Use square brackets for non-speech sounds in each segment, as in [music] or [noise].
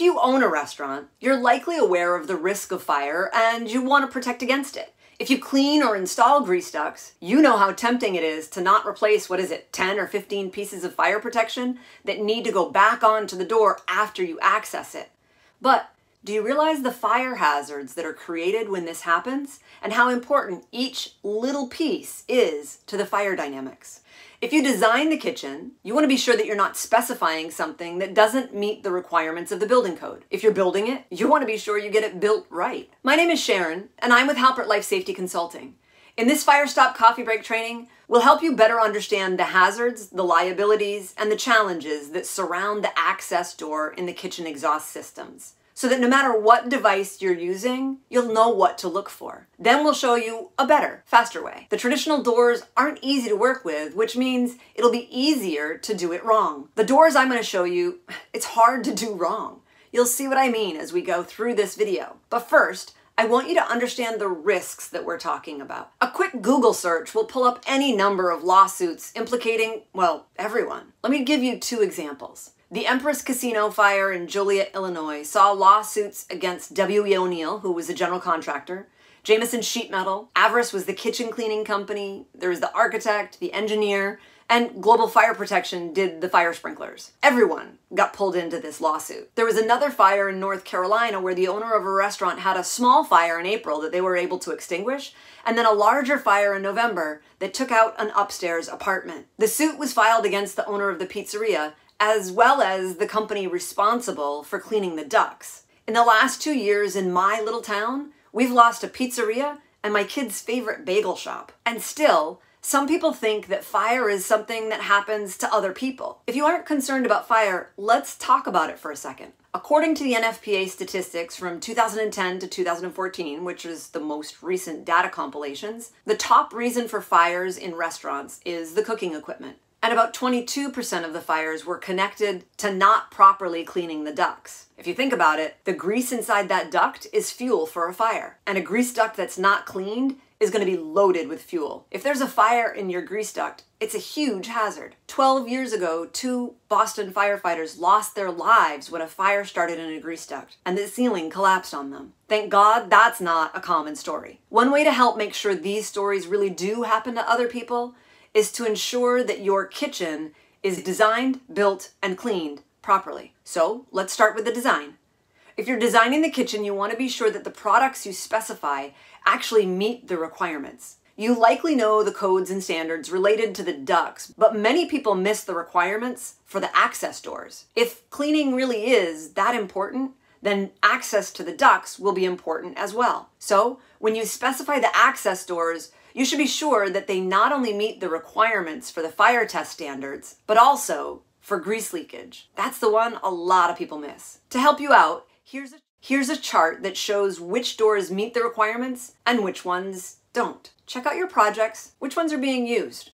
If you own a restaurant, you're likely aware of the risk of fire and you want to protect against it. If you clean or install grease ducts, you know how tempting it is to not replace, what is it, 10 or 15 pieces of fire protection that need to go back onto the door after you access it. But do you realize the fire hazards that are created when this happens and how important each little piece is to the fire dynamics? If you design the kitchen, you want to be sure that you're not specifying something that doesn't meet the requirements of the building code. If you're building it, you want to be sure you get it built right. My name is Sharon, and I'm with Halpert Life Safety Consulting. In this Fire Stop Coffee Break training, we'll help you better understand the hazards, the liabilities, and the challenges that surround the access door in the kitchen exhaust systems so that no matter what device you're using, you'll know what to look for. Then we'll show you a better, faster way. The traditional doors aren't easy to work with, which means it'll be easier to do it wrong. The doors I'm gonna show you, [laughs] it's hard to do wrong. You'll see what I mean as we go through this video. But first, I want you to understand the risks that we're talking about. A quick Google search will pull up any number of lawsuits implicating, well, everyone. Let me give you two examples. The Empress Casino fire in Joliet, Illinois saw lawsuits against W.E. O'Neill, who was the general contractor, Jameson Sheet Metal, Avarice was the kitchen cleaning company, there was the architect, the engineer, and Global Fire Protection did the fire sprinklers. Everyone got pulled into this lawsuit. There was another fire in North Carolina where the owner of a restaurant had a small fire in April that they were able to extinguish, and then a larger fire in November that took out an upstairs apartment. The suit was filed against the owner of the pizzeria as well as the company responsible for cleaning the ducks. In the last two years in my little town, we've lost a pizzeria and my kids' favorite bagel shop. And still, some people think that fire is something that happens to other people. If you aren't concerned about fire, let's talk about it for a second. According to the NFPA statistics from 2010 to 2014, which is the most recent data compilations, the top reason for fires in restaurants is the cooking equipment and about 22% of the fires were connected to not properly cleaning the ducts. If you think about it, the grease inside that duct is fuel for a fire, and a grease duct that's not cleaned is going to be loaded with fuel. If there's a fire in your grease duct, it's a huge hazard. 12 years ago, two Boston firefighters lost their lives when a fire started in a grease duct and the ceiling collapsed on them. Thank God that's not a common story. One way to help make sure these stories really do happen to other people is to ensure that your kitchen is designed, built, and cleaned properly. So let's start with the design. If you're designing the kitchen, you want to be sure that the products you specify actually meet the requirements. You likely know the codes and standards related to the ducts, but many people miss the requirements for the access doors. If cleaning really is that important, then access to the ducts will be important as well. So when you specify the access doors, you should be sure that they not only meet the requirements for the fire test standards, but also for grease leakage. That's the one a lot of people miss. To help you out, here's a, here's a chart that shows which doors meet the requirements and which ones don't. Check out your projects, which ones are being used.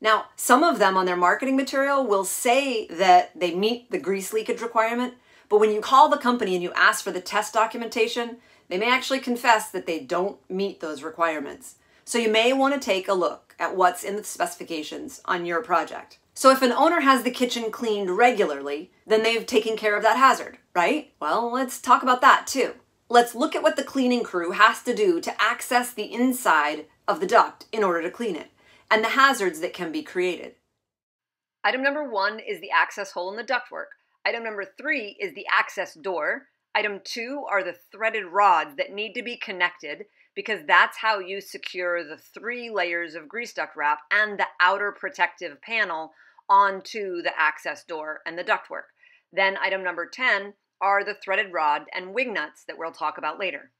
Now, some of them on their marketing material will say that they meet the grease leakage requirement, but when you call the company and you ask for the test documentation, they may actually confess that they don't meet those requirements. So you may want to take a look at what's in the specifications on your project. So if an owner has the kitchen cleaned regularly, then they've taken care of that hazard, right? Well, let's talk about that too. Let's look at what the cleaning crew has to do to access the inside of the duct in order to clean it and the hazards that can be created. Item number one is the access hole in the ductwork. Item number three is the access door. Item two are the threaded rods that need to be connected because that's how you secure the three layers of grease duct wrap and the outer protective panel onto the access door and the ductwork. Then item number 10 are the threaded rod and wing nuts that we'll talk about later.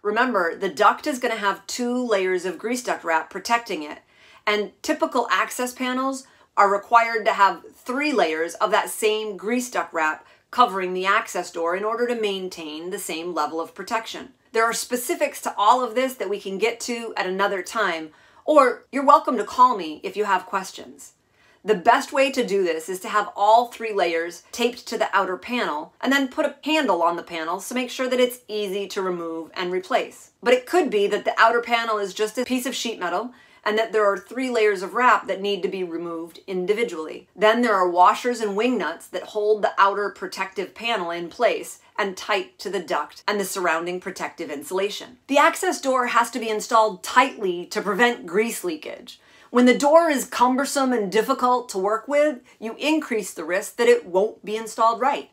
Remember, the duct is going to have two layers of grease duct wrap protecting it, and typical access panels are required to have three layers of that same grease duct wrap covering the access door in order to maintain the same level of protection. There are specifics to all of this that we can get to at another time, or you're welcome to call me if you have questions. The best way to do this is to have all three layers taped to the outer panel and then put a handle on the panels to make sure that it's easy to remove and replace. But it could be that the outer panel is just a piece of sheet metal and that there are three layers of wrap that need to be removed individually. Then there are washers and wing nuts that hold the outer protective panel in place and tight to the duct and the surrounding protective insulation. The access door has to be installed tightly to prevent grease leakage. When the door is cumbersome and difficult to work with, you increase the risk that it won't be installed right.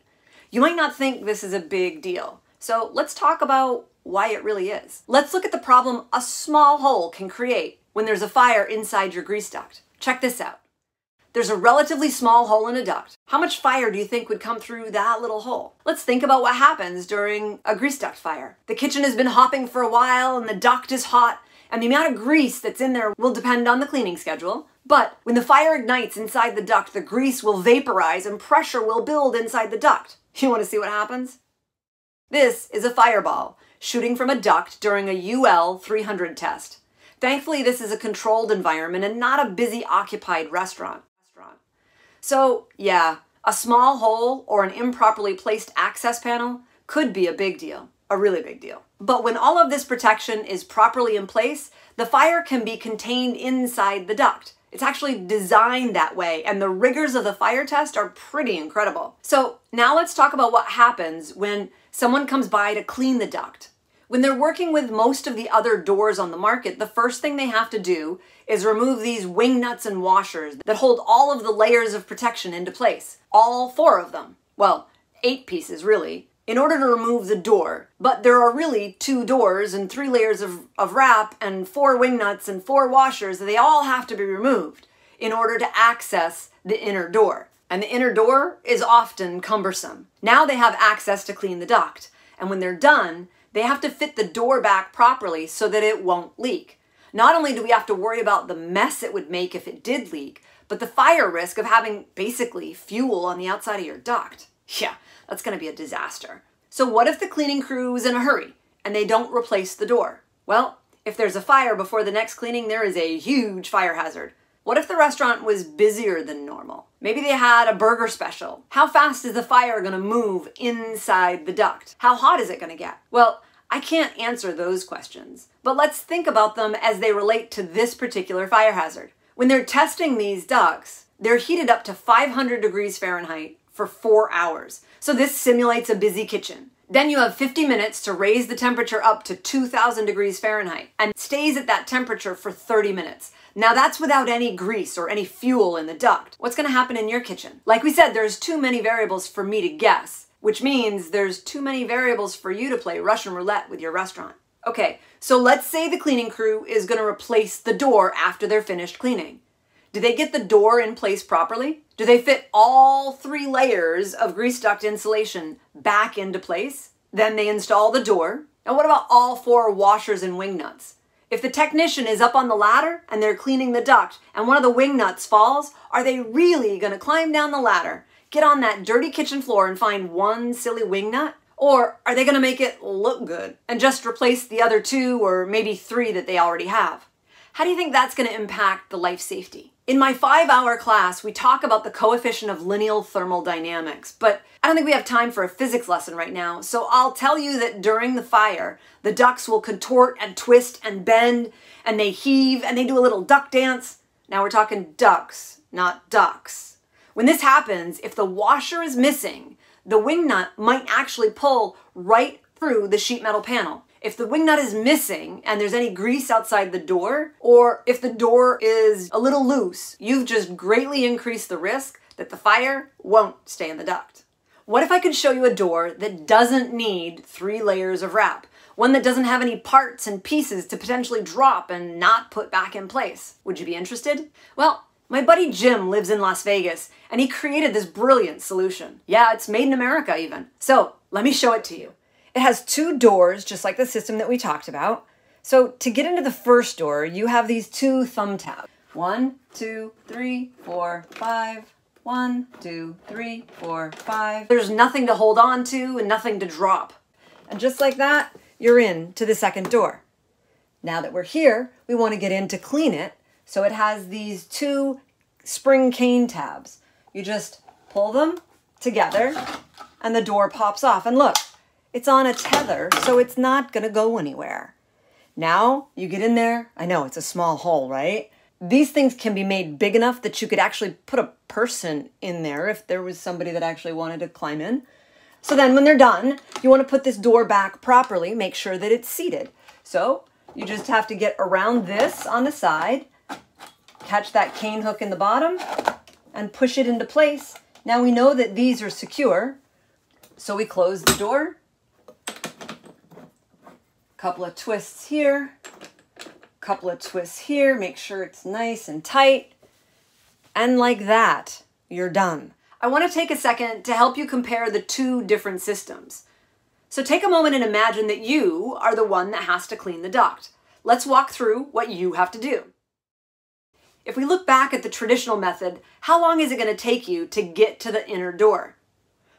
You might not think this is a big deal, so let's talk about why it really is. Let's look at the problem a small hole can create when there's a fire inside your grease duct. Check this out. There's a relatively small hole in a duct. How much fire do you think would come through that little hole? Let's think about what happens during a grease duct fire. The kitchen has been hopping for a while and the duct is hot and the amount of grease that's in there will depend on the cleaning schedule. But when the fire ignites inside the duct, the grease will vaporize and pressure will build inside the duct. [laughs] You want to see what happens? This is a fireball shooting from a duct during a UL 300 test. Thankfully, this is a controlled environment and not a busy occupied restaurant. So, yeah, a small hole or an improperly placed access panel could be a big deal, a really big deal. But when all of this protection is properly in place, the fire can be contained inside the duct. It's actually designed that way, and the rigors of the fire test are pretty incredible. So, now let's talk about what happens when someone comes by to clean the duct. When they're working with most of the other doors on the market, the first thing they have to do is remove these wing nuts and washers that hold all of the layers of protection into place. All four of them. Well, eight pieces really, in order to remove the door. But there are really two doors and three layers of, of wrap and four wing nuts and four washers. They all have to be removed in order to access the inner door. And the inner door is often cumbersome. Now they have access to clean the duct. And when they're done, they have to fit the door back properly so that it won't leak. Not only do we have to worry about the mess it would make if it did leak, but the fire risk of having basically fuel on the outside of your duct. Yeah, that's gonna be a disaster. So what if the cleaning crew is in a hurry and they don't replace the door? Well, if there's a fire before the next cleaning, there is a huge fire hazard. What if the restaurant was busier than normal? Maybe they had a burger special. How fast is the fire gonna move inside the duct? How hot is it gonna get? Well, I can't answer those questions, but let's think about them as they relate to this particular fire hazard. When they're testing these ducts, they're heated up to 500 degrees Fahrenheit for four hours. So this simulates a busy kitchen. Then you have 50 minutes to raise the temperature up to 2000 degrees Fahrenheit and stays at that temperature for 30 minutes. Now that's without any grease or any fuel in the duct. What's gonna happen in your kitchen? Like we said, there's too many variables for me to guess which means there's too many variables for you to play Russian roulette with your restaurant. Okay, so let's say the cleaning crew is going to replace the door after they're finished cleaning. Do they get the door in place properly? Do they fit all three layers of grease duct insulation back into place? Then they install the door. And what about all four washers and wing nuts? If the technician is up on the ladder and they're cleaning the duct and one of the wing nuts falls, are they really going to climb down the ladder get on that dirty kitchen floor and find one silly wing nut, Or are they going to make it look good and just replace the other two or maybe three that they already have? How do you think that's going to impact the life safety? In my five hour class, we talk about the coefficient of lineal thermal dynamics, but I don't think we have time for a physics lesson right now, so I'll tell you that during the fire, the ducks will contort and twist and bend, and they heave and they do a little duck dance. Now we're talking ducks, not ducks. When this happens, if the washer is missing, the wing nut might actually pull right through the sheet metal panel. If the wing nut is missing and there's any grease outside the door, or if the door is a little loose, you've just greatly increased the risk that the fire won't stay in the duct. What if I could show you a door that doesn't need three layers of wrap? One that doesn't have any parts and pieces to potentially drop and not put back in place? Would you be interested? Well, my buddy Jim lives in Las Vegas, and he created this brilliant solution. Yeah, it's made in America even. So let me show it to you. It has two doors, just like the system that we talked about. So to get into the first door, you have these two thumbtacks. One, two, three, four, five. One, two, three, four, five. There's nothing to hold on to and nothing to drop. And just like that, you're in to the second door. Now that we're here, we want to get in to clean it so it has these two spring cane tabs. You just pull them together and the door pops off. And look, it's on a tether, so it's not gonna go anywhere. Now you get in there, I know it's a small hole, right? These things can be made big enough that you could actually put a person in there if there was somebody that actually wanted to climb in. So then when they're done, you wanna put this door back properly, make sure that it's seated. So you just have to get around this on the side Attach that cane hook in the bottom and push it into place. Now we know that these are secure, so we close the door. Couple of twists here, couple of twists here, make sure it's nice and tight. And like that, you're done. I wanna take a second to help you compare the two different systems. So take a moment and imagine that you are the one that has to clean the duct. Let's walk through what you have to do. If we look back at the traditional method, how long is it going to take you to get to the inner door?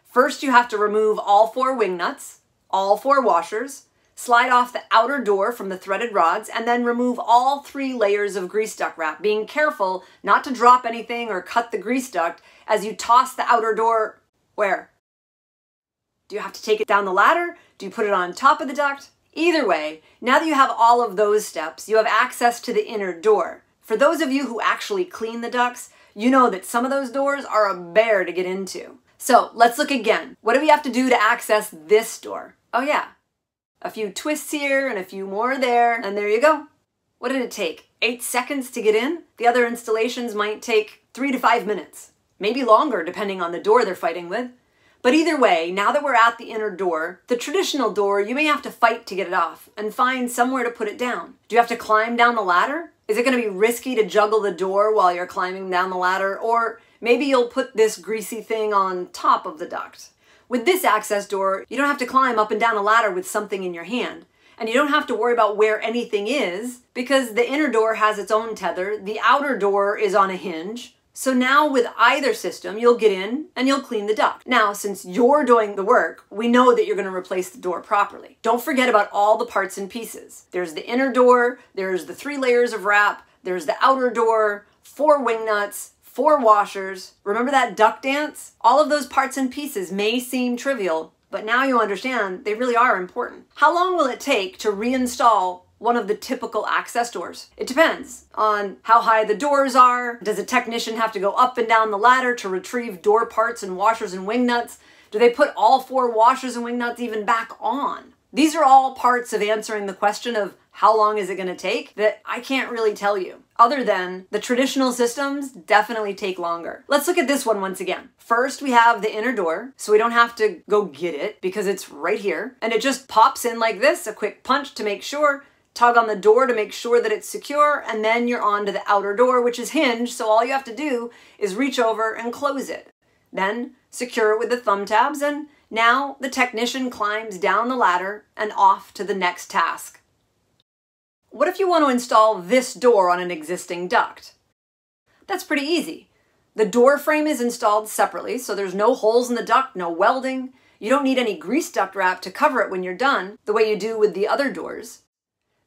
First, you have to remove all four wing nuts, all four washers, slide off the outer door from the threaded rods, and then remove all three layers of grease duct wrap, being careful not to drop anything or cut the grease duct as you toss the outer door where? Do you have to take it down the ladder? Do you put it on top of the duct? Either way, now that you have all of those steps, you have access to the inner door. For those of you who actually clean the ducts, you know that some of those doors are a bear to get into. So let's look again. What do we have to do to access this door? Oh yeah, a few twists here and a few more there, and there you go. What did it take? Eight seconds to get in? The other installations might take three to five minutes, maybe longer depending on the door they're fighting with. But either way, now that we're at the inner door, the traditional door, you may have to fight to get it off and find somewhere to put it down. Do you have to climb down the ladder? Is it going to be risky to juggle the door while you're climbing down the ladder? Or maybe you'll put this greasy thing on top of the duct. With this access door, you don't have to climb up and down a ladder with something in your hand. And you don't have to worry about where anything is because the inner door has its own tether, the outer door is on a hinge, so now with either system, you'll get in and you'll clean the duct. Now, since you're doing the work, we know that you're gonna replace the door properly. Don't forget about all the parts and pieces. There's the inner door, there's the three layers of wrap, there's the outer door, four wing nuts, four washers. Remember that duck dance? All of those parts and pieces may seem trivial, but now you understand they really are important. How long will it take to reinstall one of the typical access doors. It depends on how high the doors are. Does a technician have to go up and down the ladder to retrieve door parts and washers and wing nuts? Do they put all four washers and wing nuts even back on? These are all parts of answering the question of how long is it going to take that I can't really tell you. Other than the traditional systems definitely take longer. Let's look at this one once again. First, we have the inner door, so we don't have to go get it because it's right here. And it just pops in like this, a quick punch to make sure tug on the door to make sure that it's secure, and then you're on to the outer door, which is hinged, so all you have to do is reach over and close it. Then secure it with the thumb tabs, and now the technician climbs down the ladder and off to the next task. What if you want to install this door on an existing duct? That's pretty easy. The door frame is installed separately, so there's no holes in the duct, no welding. You don't need any grease duct wrap to cover it when you're done, the way you do with the other doors.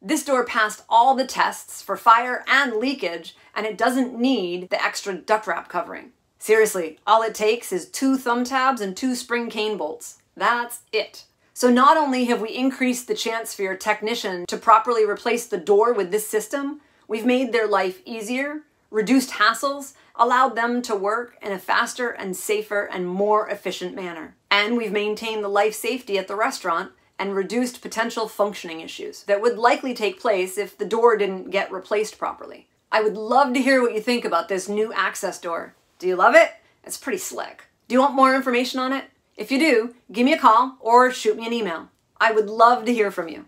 This door passed all the tests for fire and leakage, and it doesn't need the extra duct wrap covering. Seriously, all it takes is two thumb tabs and two spring cane bolts. That's it. So not only have we increased the chance for your technician to properly replace the door with this system, we've made their life easier, reduced hassles, allowed them to work in a faster and safer and more efficient manner. And we've maintained the life safety at the restaurant and reduced potential functioning issues that would likely take place if the door didn't get replaced properly. I would love to hear what you think about this new access door. Do you love it? It's pretty slick. Do you want more information on it? If you do, give me a call or shoot me an email. I would love to hear from you.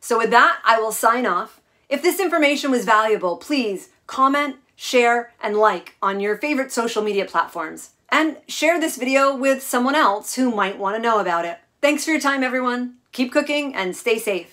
So, with that, I will sign off. If this information was valuable, please comment, share, and like on your favorite social media platforms. And share this video with someone else who might want to know about it. Thanks for your time, everyone. Keep cooking and stay safe.